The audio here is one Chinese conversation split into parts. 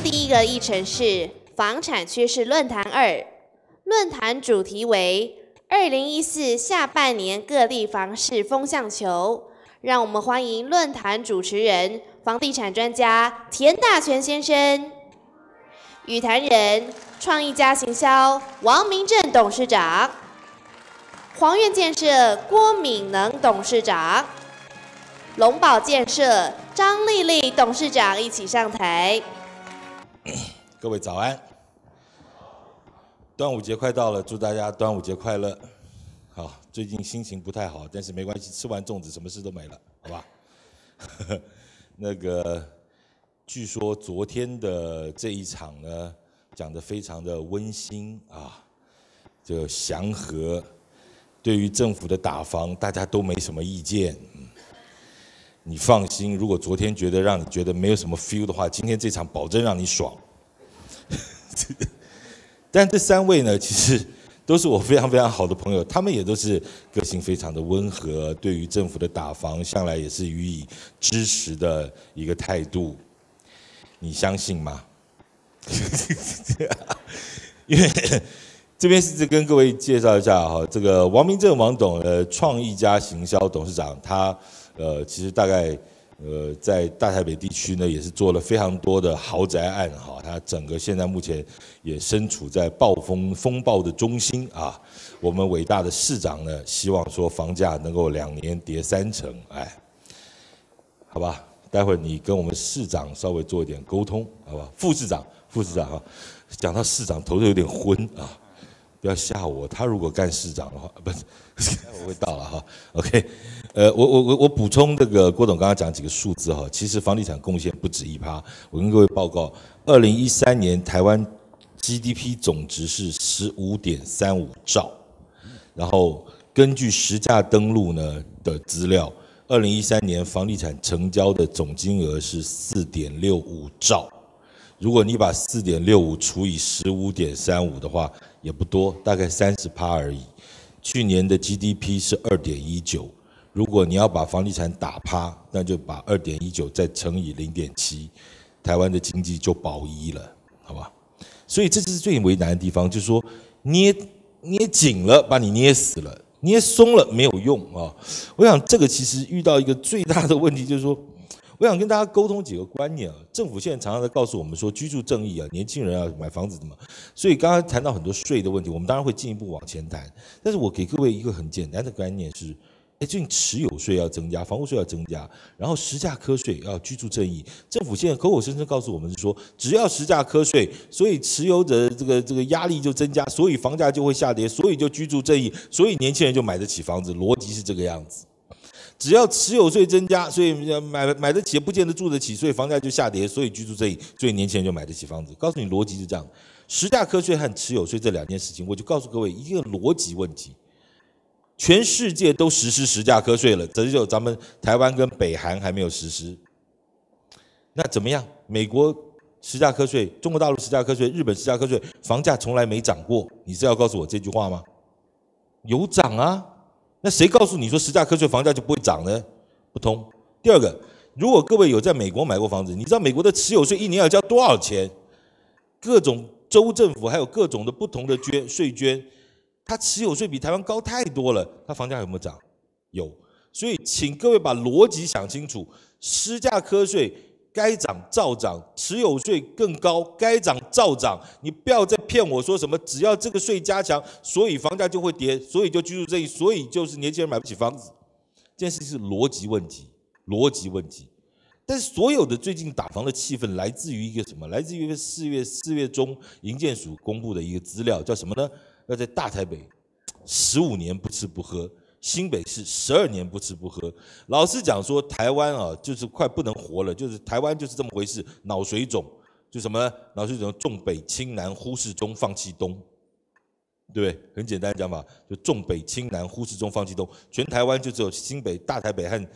第一个议程是房产趋势论坛二，论坛主题为二零一四下半年各地房市风向球，让我们欢迎论坛主持人、房地产专家田大全先生，语坛人创意家行销王明正董事长，黄苑建设郭敏能董事长，龙宝建设张丽丽董事长一起上台。各位早安，端午节快到了，祝大家端午节快乐。好，最近心情不太好，但是没关系，吃完粽子什么事都没了，好吧？那个，据说昨天的这一场呢，讲得非常的温馨啊，就祥和，对于政府的打房，大家都没什么意见。你放心，如果昨天觉得让你觉得没有什么 feel 的话，今天这场保证让你爽。但这三位呢，其实都是我非常非常好的朋友，他们也都是个性非常的温和，对于政府的打防向来也是予以支持的一个态度。你相信吗？因为 这边是跟各位介绍一下哈，这个王明正王董，的创意家行销董事长，他。呃，其实大概，呃，在大台北地区呢，也是做了非常多的豪宅案哈。它整个现在目前也身处在暴风风暴的中心啊。我们伟大的市长呢，希望说房价能够两年跌三成，哎，好吧，待会你跟我们市长稍微做一点沟通，好吧？副市长，副市长哈，讲到市长头都有点昏啊。不要吓我，他如果干市长的话，不是我会到了哈。OK，呃，我我我我补充这个郭总刚刚讲几个数字哈，其实房地产贡献不止一趴。我跟各位报告，二零一三年台湾 GDP 总值是十五点三五兆，然后根据实价登录呢的资料，二零一三年房地产成交的总金额是四点六五兆。如果你把四点六五除以十五点三五的话，也不多，大概三十趴而已。去年的 GDP 是二点一九，如果你要把房地产打趴，那就把二点一九再乘以零点七，台湾的经济就保一了，好吧？所以这是最为难的地方，就是说捏捏紧了把你捏死了，捏松了没有用啊。我想这个其实遇到一个最大的问题，就是说。我想跟大家沟通几个观念啊，政府现在常常在告诉我们说居住正义啊，年轻人啊买房子怎么？所以刚刚谈到很多税的问题，我们当然会进一步往前谈。但是我给各位一个很简单的观念是：哎，最近持有税要增加，房屋税要增加，然后实价科税要居住正义。政府现在口口声声告诉我们是说，只要实价科税，所以持有者这个这个压力就增加，所以房价就会下跌，所以就居住正义，所以年轻人就买得起房子，逻辑是这个样子。只要持有税增加，所以买买得起，不见得住得起，所以房价就下跌，所以居住税，所以年轻人就买得起房子。告诉你逻辑是这样，实价课税和持有税这两件事情，我就告诉各位一个逻辑问题：全世界都实施实价课税了，只有咱们台湾跟北韩还没有实施。那怎么样？美国实价课税，中国大陆实价课税，日本实价课税，房价从来没涨过。你是要告诉我这句话吗？有涨啊。那谁告诉你说实价课税房价就不会涨呢？不通。第二个，如果各位有在美国买过房子，你知道美国的持有税一年要交多少钱？各种州政府还有各种的不同的捐税捐，它持有税比台湾高太多了。它房价有没有涨？有。所以请各位把逻辑想清楚，私价科税。该涨照涨，持有税更高，该涨照涨。你不要再骗我说什么，只要这个税加强，所以房价就会跌，所以就居住正义，所以就是年轻人买不起房子。这件事情是逻辑问题，逻辑问题。但是所有的最近打房的气氛来自于一个什么？来自于四月四月中银建署公布的一个资料，叫什么呢？要在大台北十五年不吃不喝。新北市十二年不吃不喝，老实讲说，台湾啊就是快不能活了，就是台湾就是这么回事，脑水肿，就什么脑水肿重北轻南，忽视中放弃东，对很简单讲法，就重北轻南，忽视中放弃东，全台湾就只有新北大台北和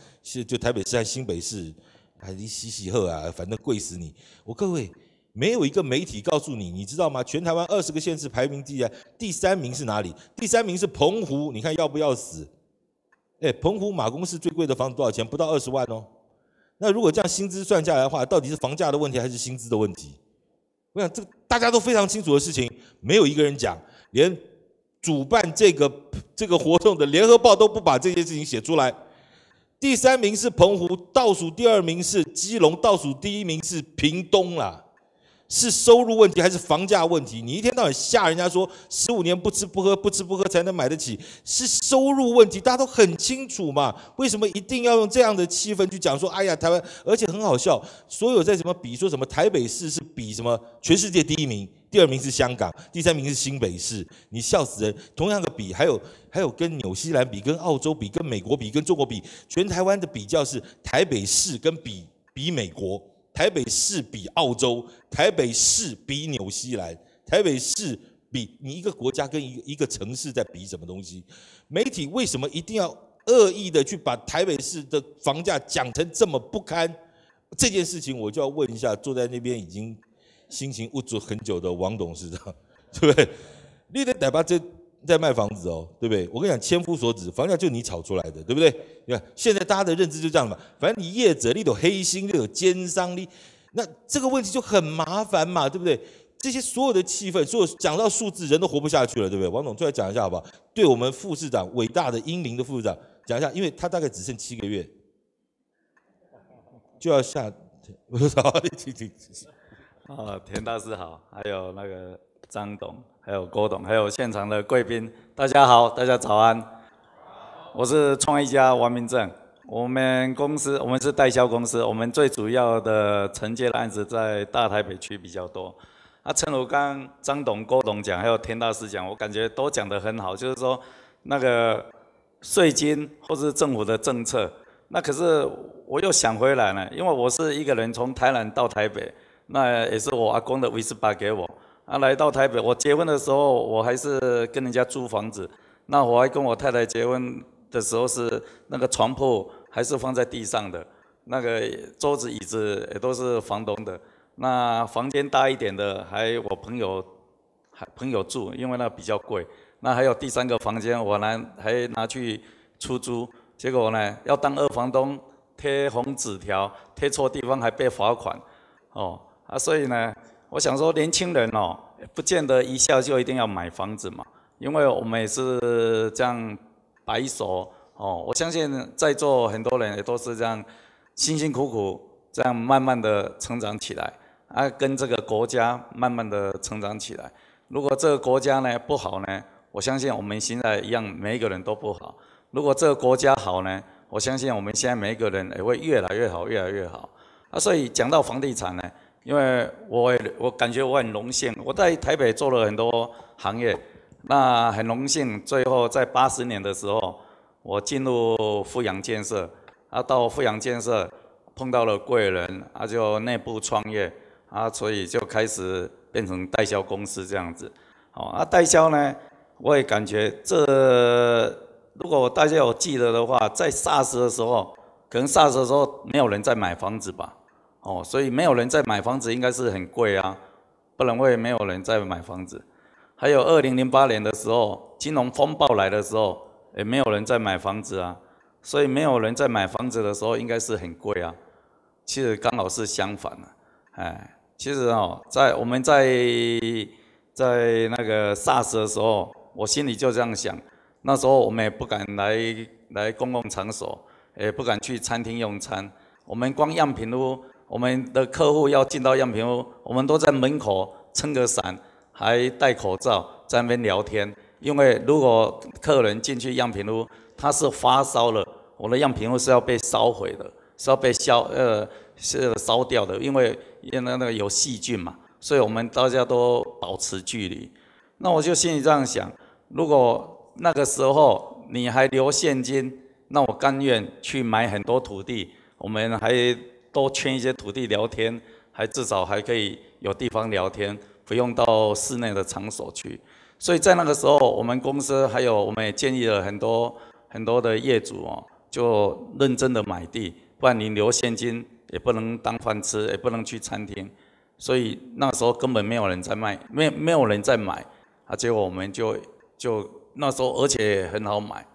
就台北市和新北市，啊，你洗洗后啊，反正贵死你，我各位。没有一个媒体告诉你，你知道吗？全台湾二十个县市排名第一，第三名是哪里？第三名是澎湖，你看要不要死？哎，澎湖马公市最贵的房子多少钱？不到二十万哦。那如果这样薪资算下来的话，到底是房价的问题还是薪资的问题？我想这大家都非常清楚的事情，没有一个人讲，连主办这个这个活动的《联合报》都不把这些事情写出来。第三名是澎湖，倒数第二名是基隆，倒数第一名是屏东啦。是收入问题还是房价问题？你一天到晚吓人家说十五年不吃不喝不吃不喝才能买得起，是收入问题，大家都很清楚嘛？为什么一定要用这样的气氛去讲说？哎呀，台湾，而且很好笑，所有在什么比说什么台北市是比什么全世界第一名，第二名是香港，第三名是新北市，你笑死人。同样的比，还有还有跟纽西兰比，跟澳洲比，跟美国比，跟中国比，全台湾的比较是台北市跟比比美国。台北市比澳洲，台北市比纽西兰，台北市比你一个国家跟一一个城市在比什么东西？媒体为什么一定要恶意的去把台北市的房价讲成这么不堪？这件事情我就要问一下坐在那边已经心情捂住很久的王董事长，对不对？你得得把这？在卖房子哦，对不对？我跟你讲，千夫所指，房价就你炒出来的，对不对？你看现在大家的认知就这样嘛，反正你业者你有黑心又有奸商你那这个问题就很麻烦嘛，对不对？这些所有的气氛，所有讲到数字，人都活不下去了，对不对？王总出来讲一下好不好？对我们副市长，伟大的英明的副市长讲一下，因为他大概只剩七个月就要下，我 好，请。啊，田大师好，还有那个张董。还有郭董，还有现场的贵宾，大家好，大家早安。我是创业家王明正，我们公司我们是代销公司，我们最主要的承接的案子在大台北区比较多。啊，陈如刚张董、郭董讲，还有田大师讲，我感觉都讲得很好，就是说那个税金或是政府的政策。那可是我又想回来了，因为我是一个人从台南到台北，那也是我阿公的威斯巴给我。啊，来到台北，我结婚的时候，我还是跟人家租房子。那我还跟我太太结婚的时候是那个床铺还是放在地上的，那个桌子椅子也都是房东的。那房间大一点的还我朋友还朋友住，因为那比较贵。那还有第三个房间我呢还拿去出租，结果呢要当二房东贴红纸条，贴错地方还被罚款。哦，啊，所以呢。我想说，年轻人哦，不见得一下就一定要买房子嘛，因为我们也是这样白手哦。我相信在座很多人也都是这样，辛辛苦苦这样慢慢的成长起来，啊，跟这个国家慢慢的成长起来。如果这个国家呢不好呢，我相信我们现在一样，每一个人都不好。如果这个国家好呢，我相信我们现在每一个人也会越来越好，越来越好。啊，所以讲到房地产呢。因为我我感觉我很荣幸，我在台北做了很多行业，那很荣幸，最后在八十年的时候，我进入富阳建设，啊，到富阳建设碰到了贵人，啊，就内部创业，啊，所以就开始变成代销公司这样子，好，啊，代销呢，我也感觉这如果大家有记得的话，在 SARS 的时候，可能 SARS 的时候没有人在买房子吧。哦，所以没有人在买房子，应该是很贵啊！不能为没有人在买房子。还有二零零八年的时候，金融风暴来的时候，也没有人在买房子啊。所以没有人在买房子的时候，应该是很贵啊。其实刚好是相反的。哎，其实哦，在我们在在那个 SARS 的时候，我心里就这样想。那时候我们也不敢来来公共场所，也不敢去餐厅用餐。我们光样品屋。我们的客户要进到样品屋，我们都在门口撑个伞，还戴口罩在那边聊天。因为如果客人进去样品屋，他是发烧了，我的样品屋是要被烧毁的，是要被消呃是烧掉的，因为因为那个有细菌嘛，所以我们大家都保持距离。那我就心里这样想：如果那个时候你还留现金，那我甘愿去买很多土地，我们还。多圈一些土地聊天，还至少还可以有地方聊天，不用到室内的场所去。所以在那个时候，我们公司还有我们也建议了很多很多的业主哦，就认真的买地，不然你留现金也不能当饭吃，也不能去餐厅。所以那时候根本没有人在卖，没没有人在买，啊，结果我们就就那时候而且很好买。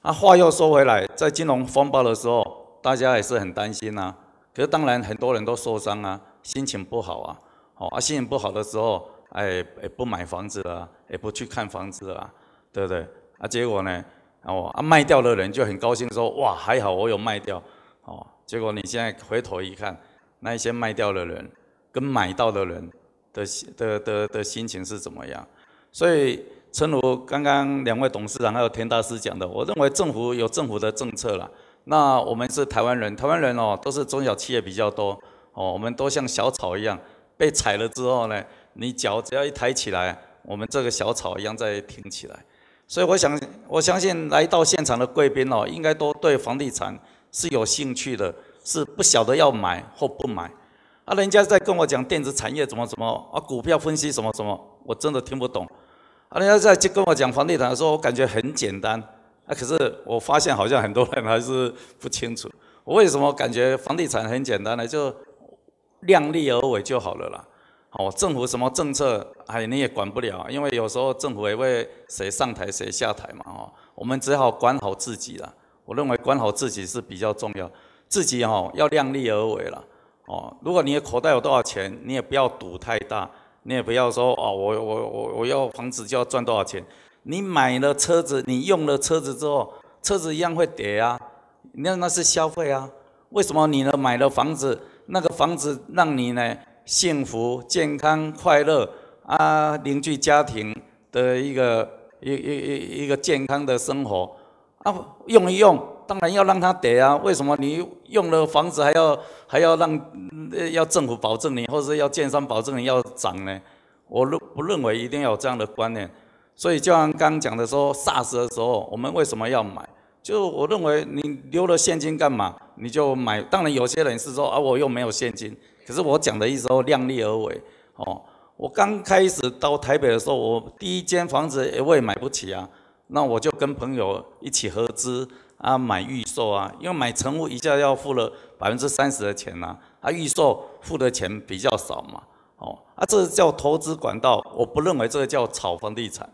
啊，话又说回来，在金融风暴的时候，大家也是很担心呐。可是当然很多人都受伤啊，心情不好啊，哦，啊心情不好的时候，哎，也不买房子了，也不去看房子了，对不对？啊，结果呢，哦，啊卖掉的人就很高兴说，哇，还好我有卖掉，哦，结果你现在回头一看，那些卖掉的人跟买到的人的的的的心情是怎么样？所以，正如刚刚两位董事长还有田大师讲的，我认为政府有政府的政策了。那我们是台湾人，台湾人哦，都是中小企业比较多哦，我们都像小草一样，被踩了之后呢，你脚只要一抬起来，我们这个小草一样再挺起来。所以我想，我相信来到现场的贵宾哦，应该都对房地产是有兴趣的，是不晓得要买或不买。啊，人家在跟我讲电子产业怎么怎么，啊，股票分析什么什么，我真的听不懂。啊，人家在就跟我讲房地产，的时候，我感觉很简单。那可是我发现好像很多人还是不清楚，我为什么感觉房地产很简单呢？就量力而为就好了啦？哦，政府什么政策，哎，你也管不了，因为有时候政府也会谁上台谁下台嘛，哦，我们只好管好自己了。我认为管好自己是比较重要，自己哦要量力而为了，哦，如果你的口袋有多少钱，你也不要赌太大，你也不要说哦，我我我我要房子就要赚多少钱。你买了车子，你用了车子之后，车子一样会跌啊！那那是消费啊。为什么你呢买了房子，那个房子让你呢幸福、健康、快乐啊，凝聚家庭的一个一、一、一、一个健康的生活啊，用一用，当然要让它跌啊。为什么你用了房子还要还要让要政府保证你，或者要建商保证你要涨呢？我认不认为一定要有这样的观念。所以就像刚讲的说，SARS 的时候，我们为什么要买？就我认为你留了现金干嘛？你就买。当然有些人是说啊，我又没有现金。可是我讲的意思说量力而为。哦，我刚开始到台北的时候，我第一间房子我也买不起啊。那我就跟朋友一起合资啊买预售啊，因为买成屋一下要付了百分之三十的钱呐，啊预售付的钱比较少嘛。哦，啊这叫投资管道，我不认为这个叫炒房地产。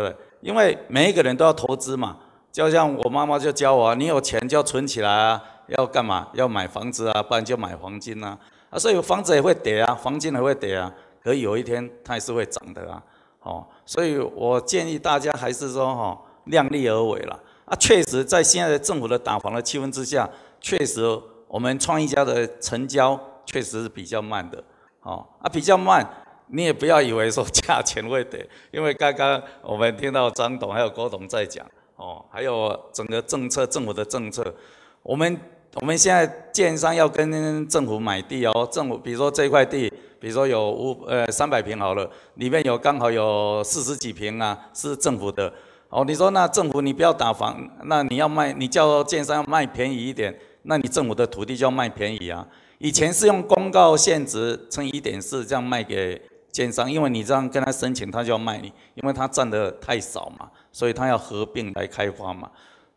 对，因为每一个人都要投资嘛，就像我妈妈就教我，你有钱就要存起来啊，要干嘛？要买房子啊，不然就买黄金啊。啊，所以房子也会跌啊，黄金也会跌啊，可有一天它也是会涨的啊。哦，所以我建议大家还是说哈，量力而为啦。啊，确实在现在的政府的打房的气氛之下，确实我们创业家的成交确实是比较慢的。哦，啊，比较慢。你也不要以为说价钱会跌，因为刚刚我们听到张董还有郭董在讲哦，还有整个政策政府的政策，我们我们现在建商要跟政府买地哦，政府比如说这块地，比如说有五呃三百平好了，里面有刚好有四十几平啊是政府的哦，你说那政府你不要打房，那你要卖，你叫建商卖便宜一点，那你政府的土地就要卖便宜啊。以前是用公告限值乘一点四这样卖给。建商，因为你这样跟他申请，他就要卖你，因为他占的太少嘛，所以他要合并来开发嘛。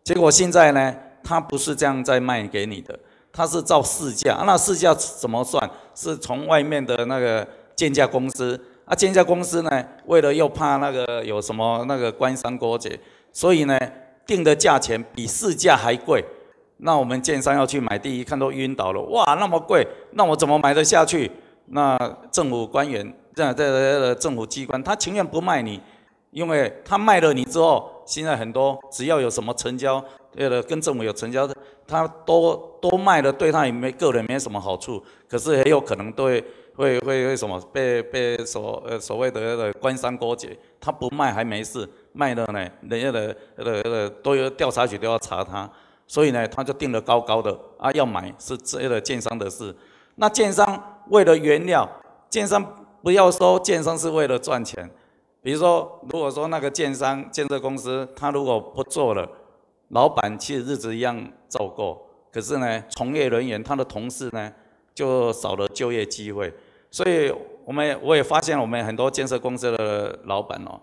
结果现在呢，他不是这样在卖给你的，他是照市价。那市价怎么算？是从外面的那个建价公司啊，建价公司呢，为了又怕那个有什么那个官商勾结，所以呢，定的价钱比市价还贵。那我们建商要去买地，一看都晕倒了，哇，那么贵，那我怎么买得下去？那政府官员。这样在的政府机关，他情愿不卖你，因为他卖了你之后，现在很多只要有什么成交，了跟政府有成交他多多 卖了，对他也没个人没什么好处，可是很有可能对会会会什么被被所呃所谓的的官商勾结，他不卖还没事，卖了呢，人家的的的都有调查局都要查他，所以呢，他就定了高高的啊，要买是这个建奸商的事，那奸商为了原料，奸商。不要说建商是为了赚钱，比如说，如果说那个建商、建设公司，他如果不做了，老板其实日子一样照过，可是呢，从业人员他的同事呢就少了就业机会。所以我们我也发现，我们很多建设公司的老板哦，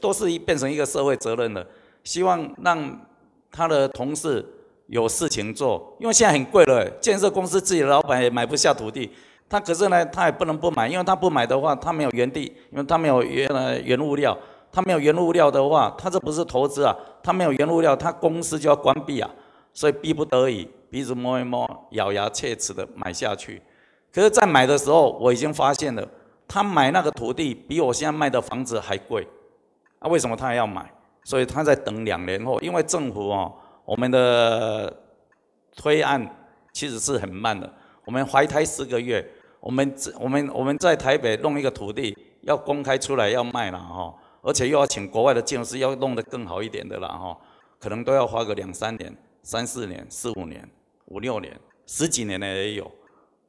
都是变成一个社会责任的，希望让他的同事有事情做，因为现在很贵了，建设公司自己的老板也买不下土地。他可是呢，他也不能不买，因为他不买的话，他没有原地，因为他没有原呃原物料，他没有原物料的话，他这不是投资啊，他没有原物料，他公司就要关闭啊，所以逼不得已，鼻子摸一摸，咬牙切齿的买下去。可是，在买的时候，我已经发现了，他买那个土地比我现在卖的房子还贵，啊，为什么他还要买？所以他在等两年后，因为政府哦，我们的推案其实是很慢的，我们怀胎四个月。我们这我们我们在台北弄一个土地要公开出来要卖了哈，而且又要请国外的建筑师要弄得更好一点的了哈，可能都要花个两三年、三四年、四五年、五六年、十几年的也有，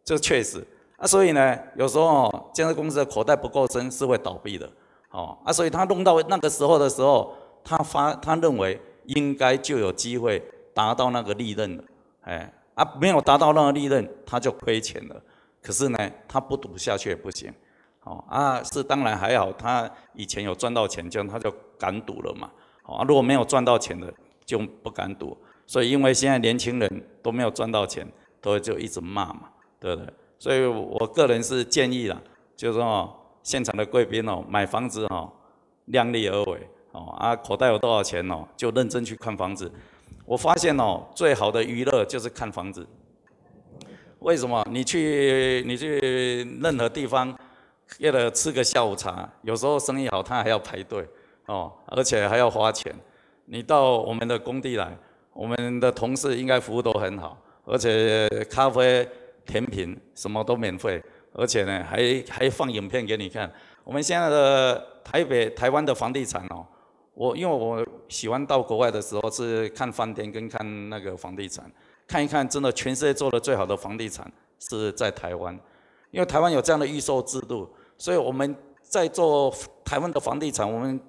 这确实啊，所以呢，有时候建设公司的口袋不够深是会倒闭的哦啊，所以他弄到那个时候的时候，他发他认为应该就有机会达到那个利润了，哎啊没有达到那个利润他就亏钱了。可是呢，他不赌下去也不行，哦啊，是当然还好，他以前有赚到钱，就他就敢赌了嘛，哦，如果没有赚到钱的，就不敢赌。所以因为现在年轻人都没有赚到钱，都就一直骂嘛，对不对？所以我个人是建议啦，就是说，现场的贵宾哦，买房子哦，量力而为哦啊，口袋有多少钱哦，就认真去看房子。我发现哦，最好的娱乐就是看房子。为什么你去你去任何地方，为了吃个下午茶，有时候生意好，他还要排队哦，而且还要花钱。你到我们的工地来，我们的同事应该服务都很好，而且咖啡、甜品什么都免费，而且呢还还放影片给你看。我们现在的台北、台湾的房地产哦，我因为我喜欢到国外的时候是看饭店跟看那个房地产。看一看，真的，全世界做的最好的房地产是在台湾，因为台湾有这样的预售制度，所以我们在做台湾的房地产，我们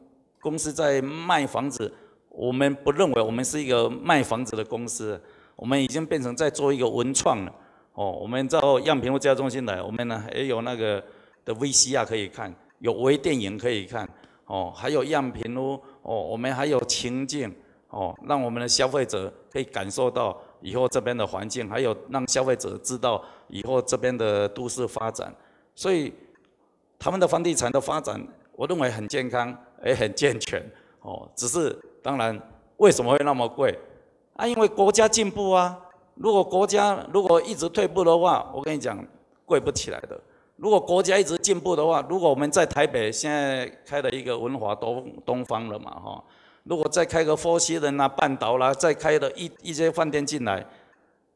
公司在卖房子，我们不认为我们是一个卖房子的公司，我们已经变成在做一个文创了。哦，我们到样品屋交中心来，我们呢也有那个的 VCR 可以看，有微电影可以看，哦，还有样品屋，哦，我们还有情境，哦，让我们的消费者可以感受到。以后这边的环境，还有让消费者知道以后这边的都市发展，所以他们的房地产的发展，我认为很健康，也很健全，哦，只是当然为什么会那么贵？啊，因为国家进步啊。如果国家如果一直退步的话，我跟你讲，贵不起来的。如果国家一直进步的话，如果我们在台北现在开了一个文华东东方了嘛，哈。如果再开个佛西的啊、半岛啦，再开了一一些饭店进来，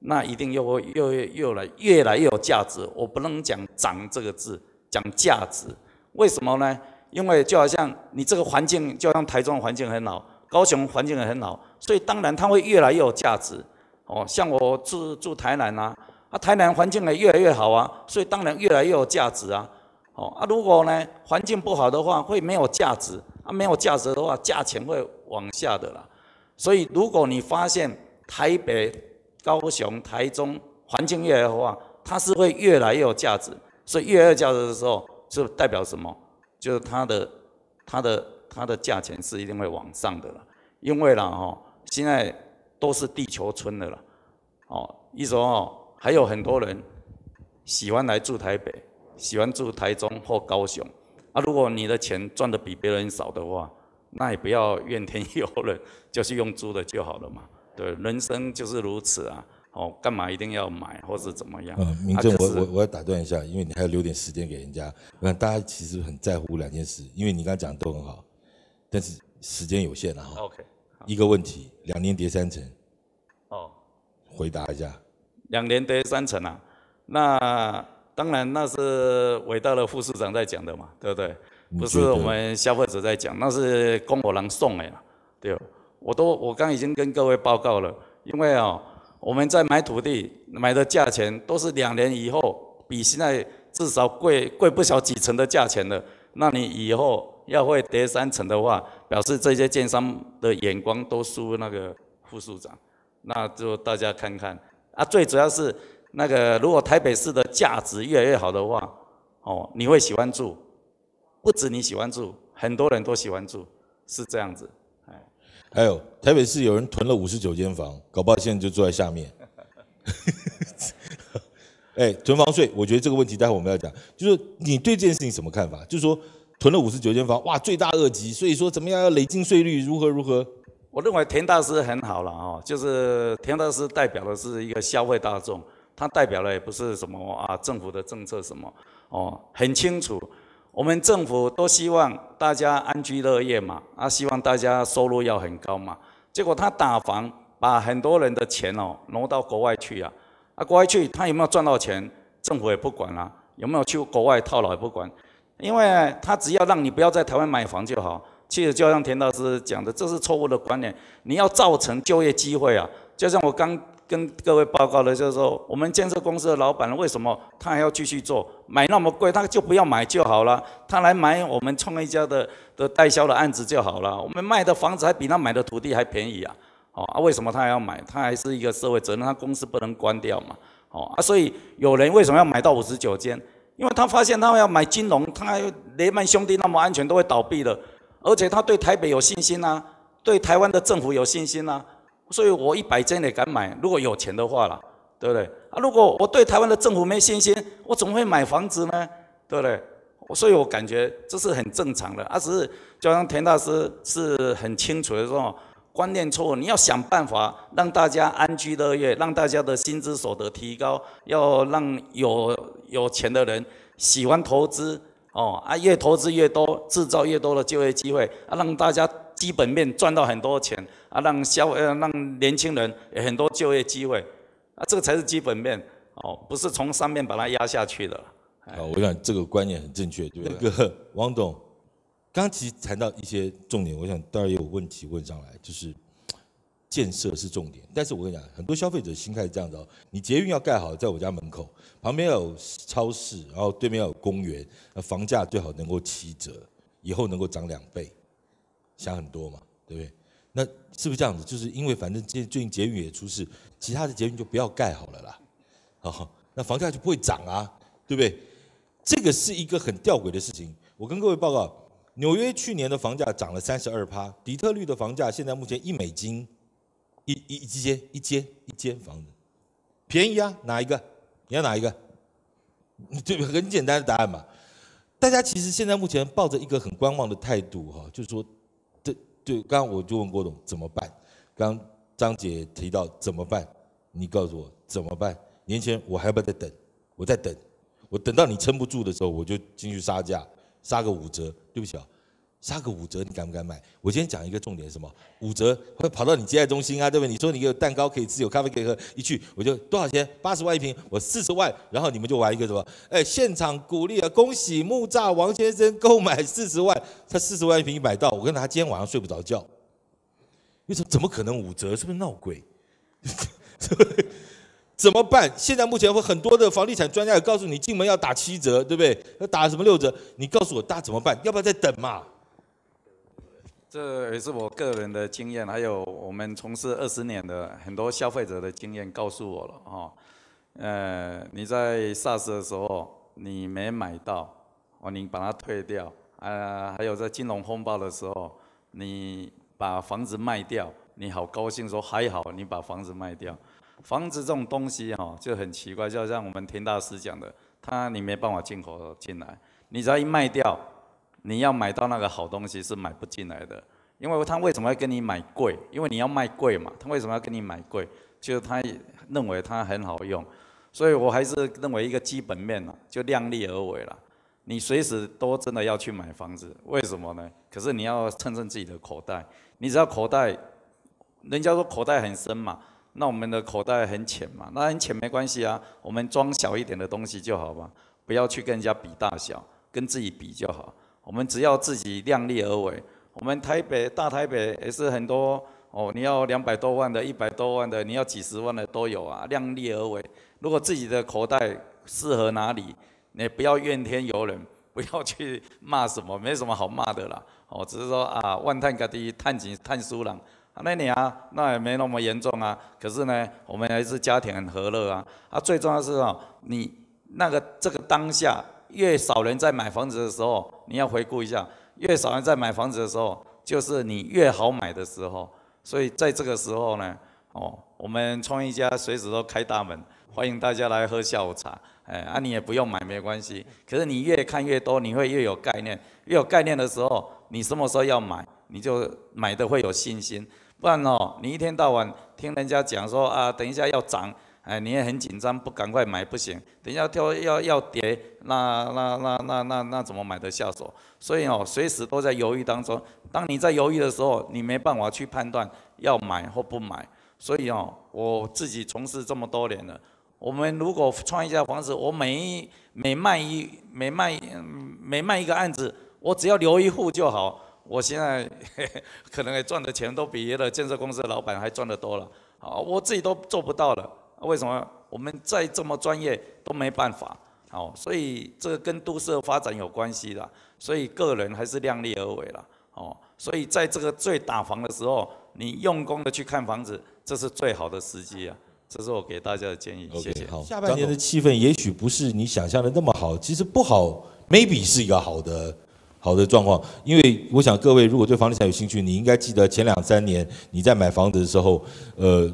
那一定又会又又又来越来越有价值。我不能讲涨这个字，讲价值。为什么呢？因为就好像你这个环境，就像台中环境很好，高雄环境也很好，所以当然它会越来越有价值。哦，像我住住台南呐，啊台南环境也越来越好啊，所以当然越来越有价值啊。哦啊，如果呢环境不好的话，会没有价值啊，没有价值的话，价钱会。往下的啦，所以如果你发现台北、高雄、台中环境越来越好，它是会越来越有价值。所以越来有价值的时候，就代表什么？就是它的、它的、它的价钱是一定会往上的了。因为啦，哈，现在都是地球村的了，哦，一说哦，还有很多人喜欢来住台北，喜欢住台中或高雄。啊，如果你的钱赚的比别人少的话，那也不要怨天尤人，就是用租的就好了嘛。对，人生就是如此啊。哦，干嘛一定要买或是怎么样？嗯，明正，我我我要打断一下，因为你还要留点时间给人家。那大家其实很在乎两件事，因为你刚刚讲的都很好，但是时间有限了哈。OK，一个问题，两年跌三层。哦。回答一下。两年跌三层啊？那当然，那是伟大的副市长在讲的嘛，对不对？不是我们消费者在讲，那是公货郎送的。呀，对哦，我都我刚已经跟各位报告了，因为哦，我们在买土地买的价钱都是两年以后比现在至少贵贵不少几成的价钱了。那你以后要会跌三成的话，表示这些建商的眼光都输那个副市长，那就大家看看啊，最主要是那个如果台北市的价值越来越好的话，哦，你会喜欢住。不止你喜欢住，很多人都喜欢住，是这样子。哎，还有台北市有人囤了五十九间房，搞不好现在就住在下面。哎，囤房税，我觉得这个问题待会我们要讲，就是你对这件事情什么看法？就是说囤了五十九间房，哇，罪大恶极，所以说怎么样要累进税率如何如何？我认为田大师很好了啊，就是田大师代表的是一个消费大众，他代表的也不是什么啊政府的政策什么哦，很清楚。我们政府都希望大家安居乐业嘛，啊，希望大家收入要很高嘛。结果他打房，把很多人的钱哦挪到国外去呀，啊，国外去他有没有赚到钱，政府也不管啦，有没有去国外套牢也不管，因为他只要让你不要在台湾买房就好。其实就像田老师讲的，这是错误的观念，你要造成就业机会啊，就像我刚。跟各位报告了，就是说，我们建设公司的老板为什么他还要继续做？买那么贵，他就不要买就好了。他来买我们创业家的的代销的案子就好了。我们卖的房子还比他买的土地还便宜啊！哦啊，为什么他还要买？他还是一个社会责任，他公司不能关掉嘛！哦啊，所以有人为什么要买到五十九间？因为他发现他要买金融，他雷曼兄弟那么安全都会倒闭了，而且他对台北有信心呐，对台湾的政府有信心呐。所以我一百斤也敢买，如果有钱的话了，对不对？啊，如果我对台湾的政府没信心，我怎么会买房子呢？对不对？所以我感觉这是很正常的，啊，只是就像田大师是很清楚的说，观念错误，你要想办法让大家安居乐业，让大家的薪资所得提高，要让有有钱的人喜欢投资。哦啊，越投资越多，制造越多的就业机会啊，让大家基本面赚到很多钱啊，让消呃让年轻人很多就业机会啊，这个才是基本面哦，不是从上面把它压下去的。啊，我想这个观念很正确。对那个王总，刚其实谈到一些重点，我想当然也有问题问上来，就是。建设是重点，但是我跟你讲，很多消费者心态是这样的哦：你捷运要盖好，在我家门口，旁边要有超市，然后对面要有公园，那房价最好能够七折，以后能够涨两倍，想很多嘛，对不对？那是不是这样子？就是因为反正最最近捷运也出事，其他的捷运就不要盖好了啦，哦，那房价就不会涨啊，对不对？这个是一个很吊诡的事情。我跟各位报告，纽约去年的房价涨了三十二趴，底特律的房价现在目前一美金。一一一间一间一间房子，便宜啊？哪一个？你要哪一个？对，很简单的答案嘛。大家其实现在目前抱着一个很观望的态度哈，就是说，对对，刚刚我就问郭总怎么办？刚张姐提到怎么办？你告诉我怎么办？年前我还要不要再等？我在等，我等到你撑不住的时候，我就进去杀价，杀个五折，对不起啊。杀个五折，你敢不敢买？我今天讲一个重点，什么？五折会跑到你接待中心啊，对不对？你说你有蛋糕可以吃，有咖啡可以喝，一去我就多少钱？八十万一瓶，我四十万，然后你们就玩一个什么？哎，现场鼓励啊！恭喜木栅王先生购买四十万，他四十万一瓶买到，我跟他今天晚上睡不着觉。你说怎么可能五折？是不是闹鬼？怎么办？现在目前会很多的房地产专家也告诉你，进门要打七折，对不对？要打什么六折？你告诉我大家怎么办？要不要再等嘛？这也是我个人的经验，还有我们从事二十年的很多消费者的经验告诉我了哈。呃，你在 SARS 的时候，你没买到，哦，你把它退掉。呃，还有在金融风暴的时候，你把房子卖掉，你好高兴说还好你把房子卖掉。房子这种东西哈就很奇怪，就像我们田大师讲的，他你没办法进口进来，你只要一卖掉。你要买到那个好东西是买不进来的，因为他为什么要跟你买贵？因为你要卖贵嘛。他为什么要跟你买贵？就是他认为它很好用，所以我还是认为一个基本面呢，就量力而为了。你随时都真的要去买房子，为什么呢？可是你要称称自己的口袋。你只要口袋，人家说口袋很深嘛，那我们的口袋很浅嘛，那很浅没关系啊，我们装小一点的东西就好吧，不要去跟人家比大小，跟自己比就好。我们只要自己量力而为。我们台北大台北也是很多哦，你要两百多万的，一百多万的，你要几十万的都有啊，量力而为。如果自己的口袋适合哪里，你不要怨天尤人，不要去骂什么，没什么好骂的啦。哦，只是说啊，万探加第探井探书郎。那你啊，那也没那么严重啊。可是呢，我们还是家庭很和乐啊。啊，最重要是哦，你那个这个当下。越少人在买房子的时候，你要回顾一下，越少人在买房子的时候，就是你越好买的时候。所以在这个时候呢，哦，我们创业家随时都开大门，欢迎大家来喝下午茶。哎，啊，你也不用买，没关系。可是你越看越多，你会越有概念。越有概念的时候，你什么时候要买，你就买的会有信心。不然哦，你一天到晚听人家讲说啊，等一下要涨。哎，你也很紧张，不赶快买不行。等下跳要要跌，那那那那那那怎么买的下手？所以哦，随时都在犹豫当中。当你在犹豫的时候，你没办法去判断要买或不买。所以哦，我自己从事这么多年了，我们如果创一家房子，我每一每卖一每卖每卖一个案子，我只要留一户就好。我现在可能赚的钱都比别的建设公司的老板还赚的多了。啊，我自己都做不到了。为什么我们再这么专业都没办法？哦，所以这个跟都市发展有关系的，所以个人还是量力而为了。哦，所以在这个最打房的时候，你用功的去看房子，这是最好的时机啊！这是我给大家的建议，谢谢。下半年的气氛也许不是你想象的那么好，其实不好，maybe 是一个好的好的状况。因为我想各位如果对房地产有兴趣，你应该记得前两三年你在买房子的时候，呃，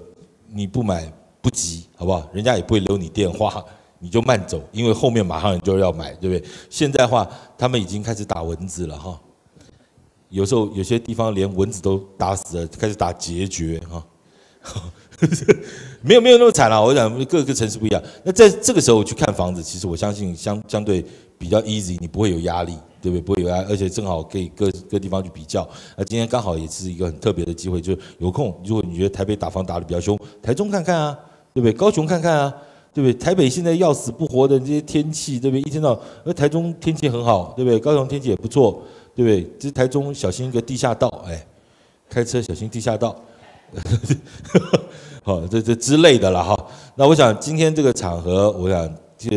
你不买。不急，好不好？人家也不会留你电话，你就慢走，因为后面马上就要买，对不对？现在话，他们已经开始打蚊子了哈。有时候有些地方连蚊子都打死了，开始打结绝哈。没有没有那么惨了，我讲各个城市不一样。那在这个时候去看房子，其实我相信相相对比较 easy，你不会有压力，对不对？不会有压，而且正好可以各各地方去比较。那今天刚好也是一个很特别的机会，就是有空，如果你觉得台北打房打的比较凶，台中看看啊。对不对？高雄看看啊，对不对？台北现在要死不活的这些天气，对不对？一天到而台中天气很好，对不对？高雄天气也不错，对不对？这台中小心一个地下道，哎，开车小心地下道，好，这这之类的了哈。那我想今天这个场合，我想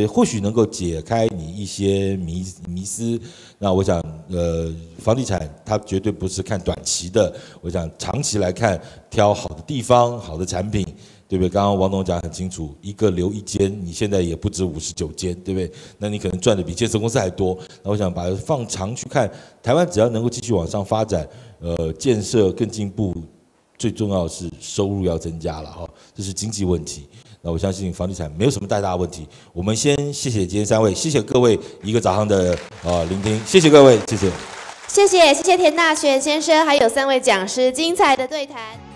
或许能够解开你一些迷迷思。那我想，呃，房地产它绝对不是看短期的，我想长期来看，挑好的地方，好的产品。对不对？刚刚王总讲很清楚，一个留一间，你现在也不止五十九间，对不对？那你可能赚的比建设公司还多。那我想把它放长去看，台湾只要能够继续往上发展，呃，建设更进步，最重要是收入要增加了哈，这是经济问题。那我相信房地产没有什么太大问题。我们先谢谢今天三位，谢谢各位一个早上的啊聆听，谢谢各位，谢谢。谢谢谢谢田大学先生，还有三位讲师精彩的对谈。